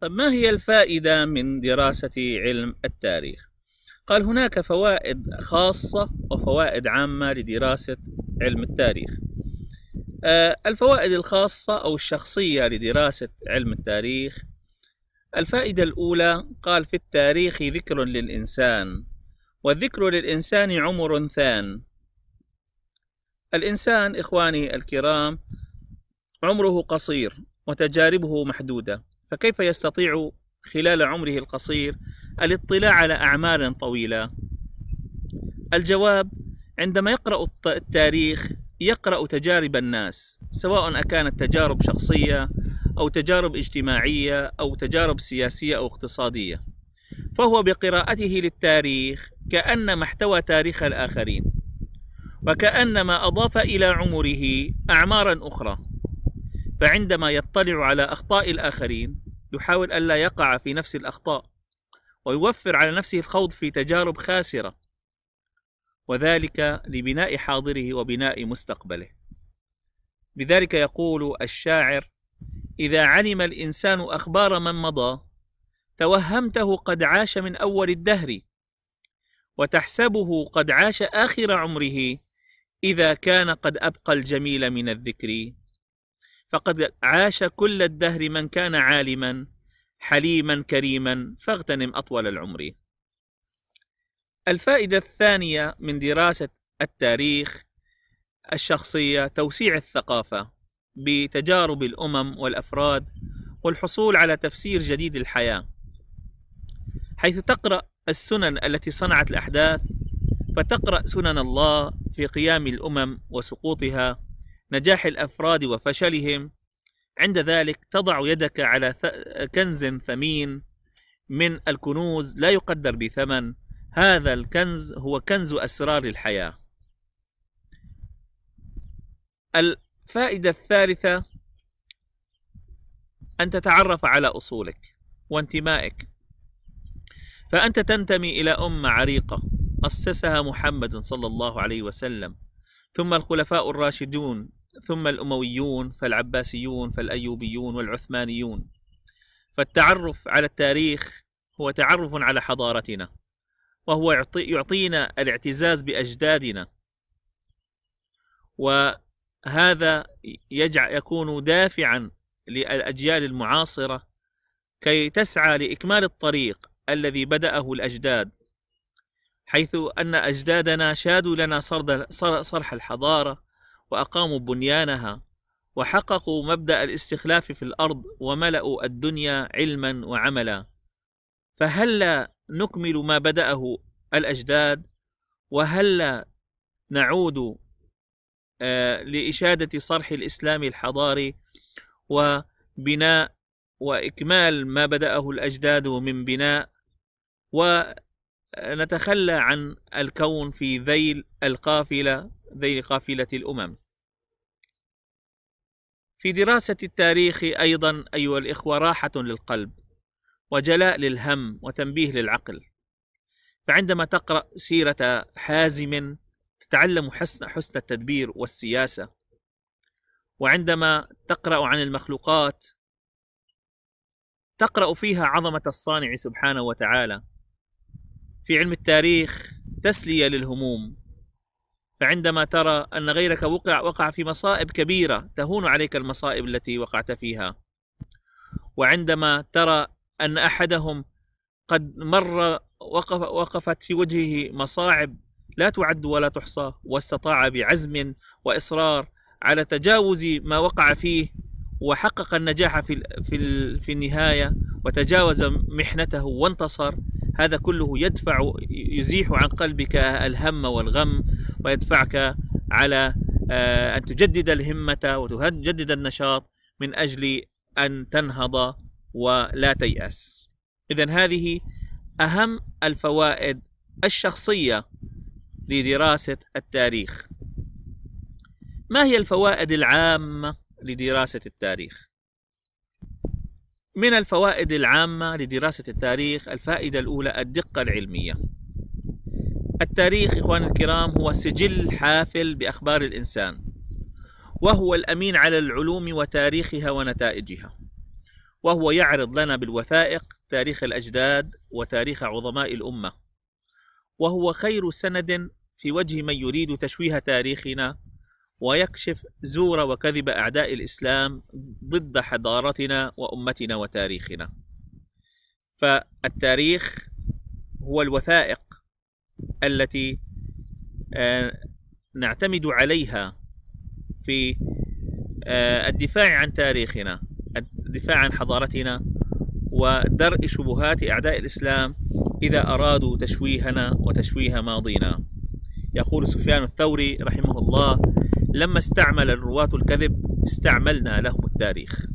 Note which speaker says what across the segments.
Speaker 1: طب ما هي الفائدة من دراسة علم التاريخ؟ قال هناك فوائد خاصة وفوائد عامة لدراسة علم التاريخ آه، الفوائد الخاصة أو الشخصية لدراسة علم التاريخ الفائدة الأولى قال في التاريخ ذكر للإنسان والذكر للإنسان عمر ثان الإنسان إخواني الكرام عمره قصير وتجاربه محدودة فكيف يستطيع خلال عمره القصير الاطلاع على أعمال طويلة؟ الجواب عندما يقرأ التاريخ يقرأ تجارب الناس سواء أكانت تجارب شخصية أو تجارب اجتماعية أو تجارب سياسية أو اقتصادية فهو بقراءته للتاريخ كأنما احتوى تاريخ الآخرين وكأنما أضاف إلى عمره أعمارا أخرى فعندما يطلع على أخطاء الآخرين يحاول ألا يقع في نفس الأخطاء ويوفر على نفسه الخوض في تجارب خاسرة وذلك لبناء حاضره وبناء مستقبله لذلك يقول الشاعر إذا علم الإنسان أخبار من مضى توهمته قد عاش من أول الدهر وتحسبه قد عاش آخر عمره إذا كان قد أبقى الجميل من الذكر فقد عاش كل الدهر من كان عالما حليما كريما فاغتنم أطول العمر الفائدة الثانية من دراسة التاريخ الشخصية توسيع الثقافة بتجارب الأمم والأفراد والحصول على تفسير جديد الحياة حيث تقرأ السنن التي صنعت الأحداث فتقرأ سنن الله في قيام الأمم وسقوطها نجاح الافراد وفشلهم عند ذلك تضع يدك على كنز ثمين من الكنوز لا يقدر بثمن هذا الكنز هو كنز اسرار الحياه الفائده الثالثه ان تتعرف على اصولك وانتمائك فانت تنتمي الى امه عريقه اسسها محمد صلى الله عليه وسلم ثم الخلفاء الراشدون ثم الأمويون فالعباسيون فالأيوبيون والعثمانيون فالتعرف على التاريخ هو تعرف على حضارتنا وهو يعطينا الاعتزاز بأجدادنا وهذا يجعل يكون دافعا للأجيال المعاصرة كي تسعى لإكمال الطريق الذي بدأه الأجداد حيث أن أجدادنا شادوا لنا صرح الحضارة وأقاموا بنيانها وحققوا مبدأ الاستخلاف في الأرض وملأوا الدنيا علما وعملا فهلا نكمل ما بدأه الأجداد وهلا نعود آه، لإشادة صرح الإسلام الحضاري وبناء وإكمال ما بدأه الأجداد من بناء ونتخلى عن الكون في ذيل القافلة ذيل قافلة الأمم في دراسة التاريخ أيضا أيها الإخوة راحة للقلب وجلاء للهم وتنبيه للعقل فعندما تقرأ سيرة حازم تتعلم حسن حسن التدبير والسياسة وعندما تقرأ عن المخلوقات تقرأ فيها عظمة الصانع سبحانه وتعالى في علم التاريخ تسلية للهموم فعندما ترى أن غيرك وقع وقع في مصائب كبيرة تهون عليك المصائب التي وقعت فيها وعندما ترى أن أحدهم قد مر وقف وقفت في وجهه مصاعب لا تعد ولا تحصى واستطاع بعزم وإصرار على تجاوز ما وقع فيه وحقق النجاح في في في النهايه وتجاوز محنته وانتصر هذا كله يدفع يزيح عن قلبك الهم والغم ويدفعك على آه، ان تجدد الهمه وتجدد النشاط من اجل ان تنهض ولا تيأس. اذا هذه اهم الفوائد الشخصيه لدراسه التاريخ. ما هي الفوائد العامه لدراسة التاريخ من الفوائد العامة لدراسة التاريخ الفائدة الأولى الدقة العلمية التاريخ إخواني الكرام هو سجل حافل بأخبار الإنسان وهو الأمين على العلوم وتاريخها ونتائجها وهو يعرض لنا بالوثائق تاريخ الأجداد وتاريخ عظماء الأمة وهو خير سند في وجه من يريد تشويه تاريخنا ويكشف زور وكذب أعداء الإسلام ضد حضارتنا وأمتنا وتاريخنا فالتاريخ هو الوثائق التي آه، نعتمد عليها في آه، الدفاع عن تاريخنا الدفاع عن حضارتنا ودرء شبهات أعداء الإسلام إذا أرادوا تشويهنا وتشويه ماضينا يقول سفيان الثوري رحمه الله لما استعمل الرواة الكذب استعملنا لهم التاريخ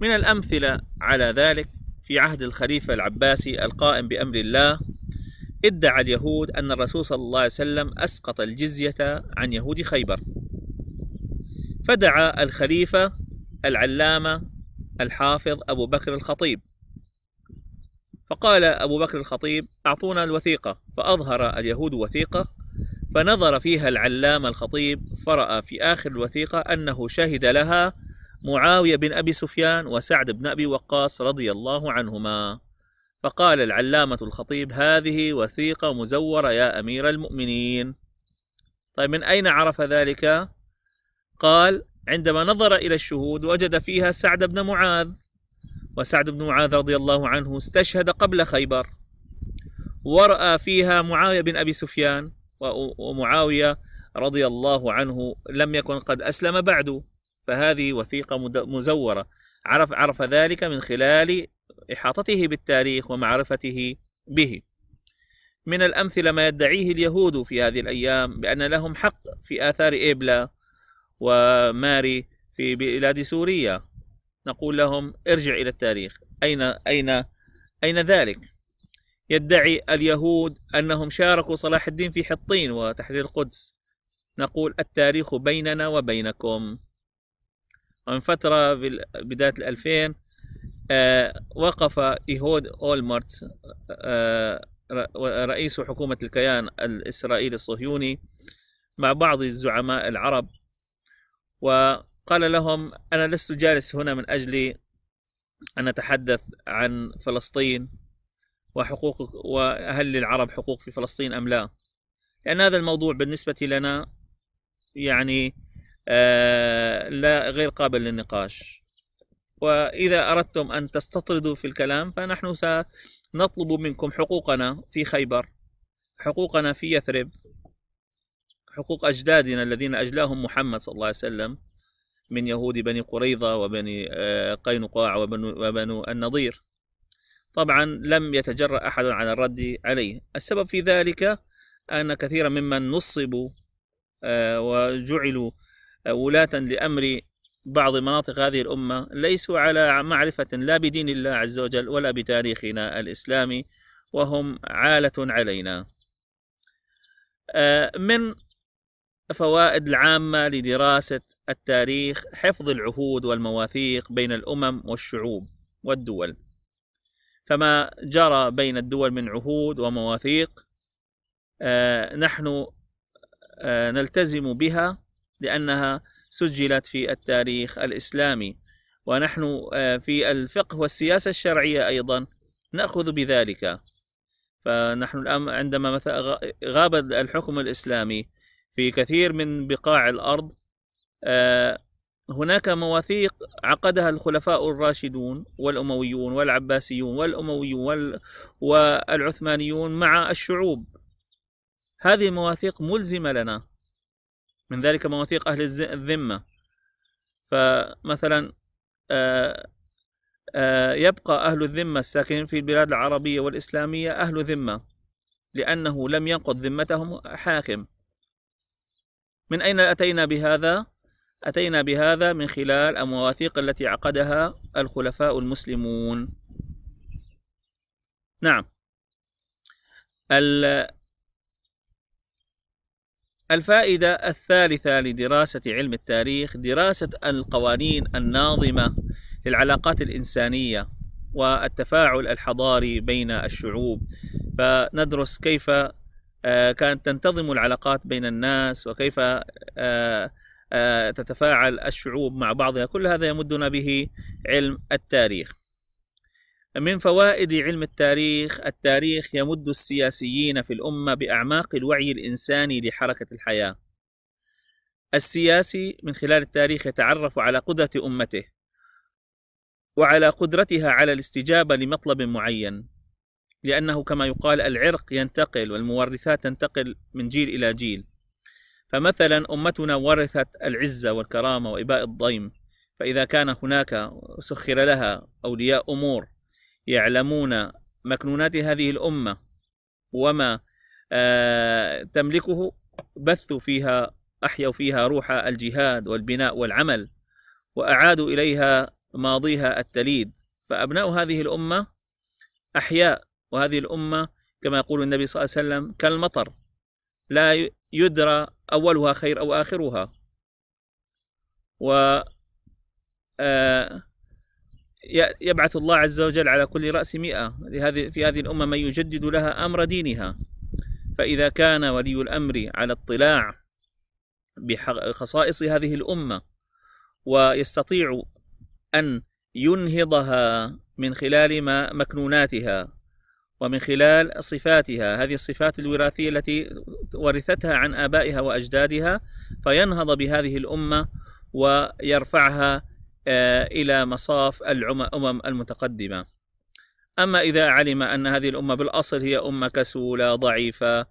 Speaker 1: من الأمثلة على ذلك في عهد الخليفة العباسي القائم بأمر الله ادعى اليهود أن الرسول صلى الله عليه وسلم أسقط الجزية عن يهود خيبر فدعا الخليفة العلامة الحافظ أبو بكر الخطيب فقال أبو بكر الخطيب أعطونا الوثيقة فأظهر اليهود وثيقة فنظر فيها العلامة الخطيب فرأى في آخر الوثيقة أنه شهد لها معاوية بن أبي سفيان وسعد بن أبي وقاص رضي الله عنهما فقال العلامة الخطيب هذه وثيقة مزورة يا أمير المؤمنين طيب من أين عرف ذلك؟ قال عندما نظر إلى الشهود وجد فيها سعد بن معاذ وسعد بن معاذ رضي الله عنه استشهد قبل خيبر ورأى فيها معاوية بن أبي سفيان ومعاوية رضي الله عنه لم يكن قد أسلم بعد فهذه وثيقة مزورة عرف عرف ذلك من خلال إحاطته بالتاريخ ومعرفته به من الأمثلة ما يدعيه اليهود في هذه الأيام بأن لهم حق في آثار إبلا وماري في بلاد سوريا نقول لهم ارجع إلى التاريخ أين أين أين ذلك يدعي اليهود أنهم شاركوا صلاح الدين في حطين وتحرير القدس نقول التاريخ بيننا وبينكم من فترة في بداية الألفين آه، وقف إيهود أولمرت آه، رئيس حكومة الكيان الإسرائيلي الصهيوني مع بعض الزعماء العرب وقال لهم أنا لست جالس هنا من أجل أن أتحدث عن فلسطين وحقوق وهل للعرب حقوق في فلسطين أم لا لأن هذا الموضوع بالنسبة لنا يعني آه، لا غير قابل للنقاش وإذا أردتم أن تستطردوا في الكلام فنحن سنطلب منكم حقوقنا في خيبر حقوقنا في يثرب حقوق أجدادنا الذين أجلاهم محمد صلى الله عليه وسلم من يهود بني قريظة وبني آه، قينقاع وبنو, وبنو النضير طبعا لم يتجرأ أحد على الرد عليه السبب في ذلك أن كثيرا ممن نصبوا آه، وجعلوا آه، ولاة لأمر بعض مناطق هذه الأمة ليسوا على معرفة لا بدين الله عز وجل ولا بتاريخنا الإسلامي وهم عالة علينا آه، من فوائد العامة لدراسة التاريخ حفظ العهود والمواثيق بين الأمم والشعوب والدول فما جرى بين الدول من عهود ومواثيق آه، نحن آه، نلتزم بها لأنها سجلت في التاريخ الإسلامي ونحن آه، في الفقه والسياسة الشرعية أيضا نأخذ بذلك فنحن الآن عندما مثلا غاب الحكم الإسلامي في كثير من بقاع الأرض هناك مواثيق عقدها الخلفاء الراشدون والأمويون والعباسيون والأمويون وال... والعثمانيون مع الشعوب هذه المواثيق ملزمة لنا من ذلك مواثيق أهل الذمة فمثلا آه، آه، يبقى أهل الذمة الساكنين في البلاد العربية والإسلامية أهل ذمة لأنه لم ينقض ذمتهم حاكم من أين أتينا بهذا؟ أتينا بهذا من خلال المواثيق التي عقدها الخلفاء المسلمون نعم الفائدة الثالثة لدراسة علم التاريخ دراسة القوانين الناظمة للعلاقات الإنسانية والتفاعل الحضاري بين الشعوب فندرس كيف آه، كانت تنتظم العلاقات بين الناس وكيف آه، آه، تتفاعل الشعوب مع بعضها كل هذا يمدنا به علم التاريخ من فوائد علم التاريخ التاريخ يمد السياسيين في الأمة بأعماق الوعي الإنساني لحركة الحياة السياسي من خلال التاريخ يتعرف على قدرة أمته وعلى قدرتها على الاستجابة لمطلب معين لأنه كما يقال العرق ينتقل والمورثات تنتقل من جيل إلى جيل فمثلا أمتنا ورثت العزة والكرامة وإباء الضيم فإذا كان هناك سخر لها أولياء أمور يعلمون مكنونات هذه الأمة وما آه، تملكه بثوا فيها أحيوا فيها روح الجهاد والبناء والعمل وأعادوا إليها ماضيها التليد فأبناء هذه الأمة أحياء وهذه الأمة كما يقول النبي صلى الله عليه وسلم كالمطر لا يدرى أولها خير أو آخرها و آه، يبعث الله عز وجل على كل رأس مئة لهذه في هذه الأمة من يجدد لها أمر دينها فإذا كان ولي الأمر على اطلاع بخصائص هذه الأمة ويستطيع أن ينهضها من خلال ما مكنوناتها ومن خلال صفاتها هذه الصفات الوراثية التي ورثتها عن آبائها وأجدادها فينهض بهذه الأمة ويرفعها آه، إلى مصاف الأمم المتقدمة أما إذا علم أن هذه الأمة بالأصل هي أمة كسولة ضعيفة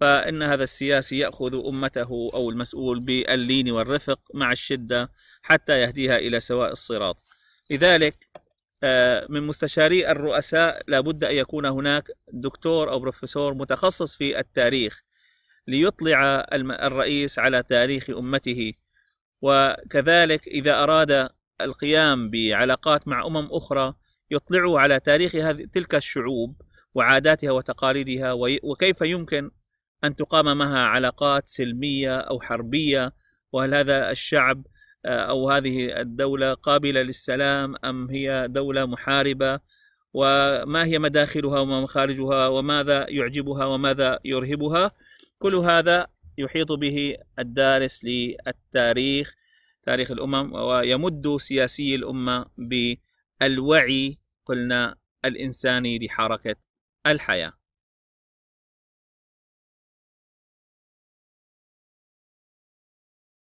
Speaker 1: فإن هذا السياسي يأخذ أمته أو المسؤول باللين والرفق مع الشدة حتى يهديها إلى سواء الصراط لذلك آه، من مستشاري الرؤساء لابد أن يكون هناك دكتور أو بروفيسور متخصص في التاريخ ليطلع الرئيس على تاريخ أمته وكذلك إذا أراد القيام بعلاقات مع أمم أخرى يطلعه على تاريخ تلك الشعوب وعاداتها وتقاليدها وكيف يمكن أن تقام معها علاقات سلمية أو حربية وهل هذا الشعب آه، أو هذه الدولة قابلة للسلام أم هي دولة محاربة وما هي مداخلها وما مخارجها وماذا يعجبها وماذا يرهبها كل هذا يحيط به الدارس للتاريخ تاريخ الأمم ويمد سياسي الأمة بالوعي قلنا الإنساني لحركة الحياة